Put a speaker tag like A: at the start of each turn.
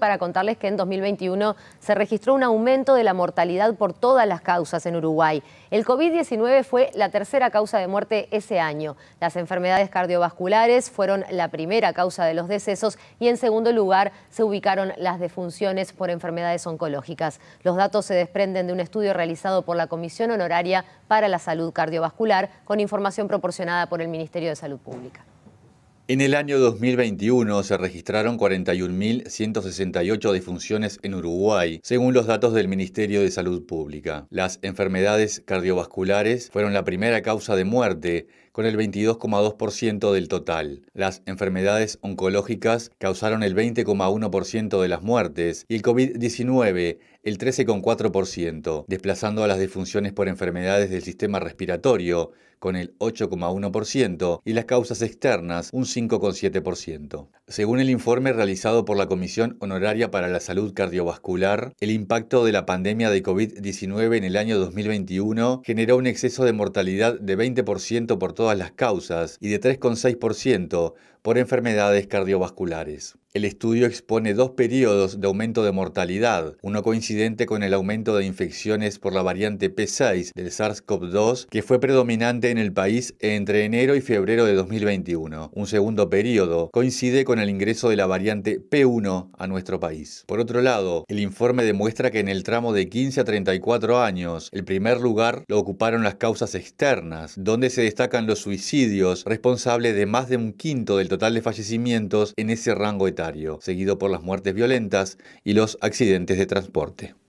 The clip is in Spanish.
A: para contarles que en 2021 se registró un aumento de la mortalidad por todas las causas en Uruguay. El COVID-19 fue la tercera causa de muerte ese año. Las enfermedades cardiovasculares fueron la primera causa de los decesos y en segundo lugar se ubicaron las defunciones por enfermedades oncológicas. Los datos se desprenden de un estudio realizado por la Comisión Honoraria para la Salud Cardiovascular con información proporcionada por el Ministerio de Salud Pública.
B: En el año 2021 se registraron 41.168 defunciones en Uruguay, según los datos del Ministerio de Salud Pública. Las enfermedades cardiovasculares fueron la primera causa de muerte con el 22,2% del total. Las enfermedades oncológicas causaron el 20,1% de las muertes y el COVID-19 el 13,4%, desplazando a las defunciones por enfermedades del sistema respiratorio con el 8,1% y las causas externas un 5,7%. Según el informe realizado por la Comisión Honoraria para la Salud Cardiovascular, el impacto de la pandemia de COVID-19 en el año 2021 generó un exceso de mortalidad de 20% por todas las causas y de 3,6% por enfermedades cardiovasculares. El estudio expone dos periodos de aumento de mortalidad, uno coincidente con el aumento de infecciones por la variante P6 del SARS-CoV-2, que fue predominante en el país entre enero y febrero de 2021. Un segundo periodo coincide con el ingreso de la variante P1 a nuestro país. Por otro lado, el informe demuestra que en el tramo de 15 a 34 años, el primer lugar lo ocuparon las causas externas, donde se destacan los suicidios, responsables de más de un quinto del total total de fallecimientos en ese rango etario, seguido por las muertes violentas y los accidentes de transporte.